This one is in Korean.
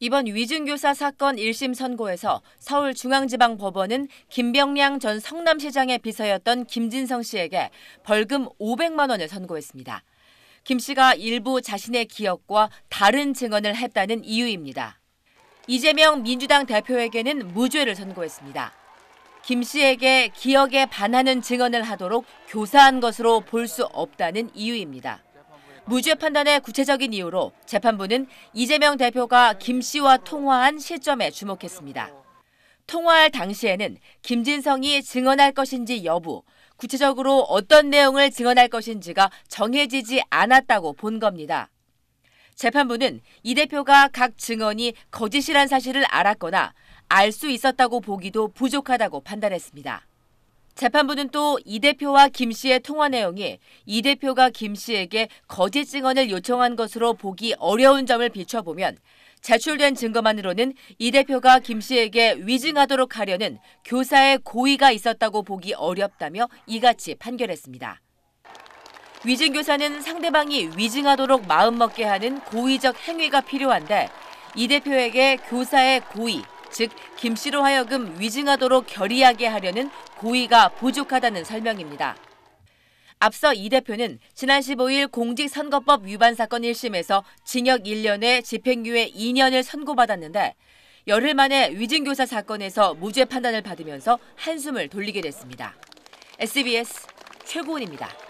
이번 위증교사 사건 1심 선고에서 서울중앙지방법원은 김병량 전 성남시장의 비서였던 김진성 씨에게 벌금 500만 원을 선고했습니다. 김 씨가 일부 자신의 기억과 다른 증언을 했다는 이유입니다. 이재명 민주당 대표에게는 무죄를 선고했습니다. 김 씨에게 기억에 반하는 증언을 하도록 교사한 것으로 볼 수 없다는 이유입니다. 무죄 판단의 구체적인 이유로 재판부는 이재명 대표가 김 씨와 통화한 시점에 주목했습니다. 통화할 당시에는 김진성이 증언할 것인지 여부, 구체적으로 어떤 내용을 증언할 것인지가 정해지지 않았다고 본 겁니다. 재판부는 이 대표가 각 증언이 거짓이란 사실을 알았거나 알 수 있었다고 보기도 부족하다고 판단했습니다. 재판부는 또 이 대표와 김 씨의 통화 내용이 이 대표가 김 씨에게 거짓 증언을 요청한 것으로 보기 어려운 점을 비춰보면 제출된 증거만으로는 이 대표가 김 씨에게 위증하도록 하려는 교사의 고의가 있었다고 보기 어렵다며 이같이 판결했습니다. 위증교사는 상대방이 위증하도록 마음먹게 하는 고의적 행위가 필요한데 이 대표에게 교사의 고의, 즉 김씨로 하여금 위증하도록 결의하게 하려는 고의가 부족하다는 설명입니다. 앞서 이 대표는 지난 15일 공직선거법 위반 사건 1심에서 징역 1년에 집행유예 2년을 선고받았는데 열흘 만에 위증교사 사건에서 무죄 판단을 받으면서 한숨을 돌리게 됐습니다. SBS 최고은입니다.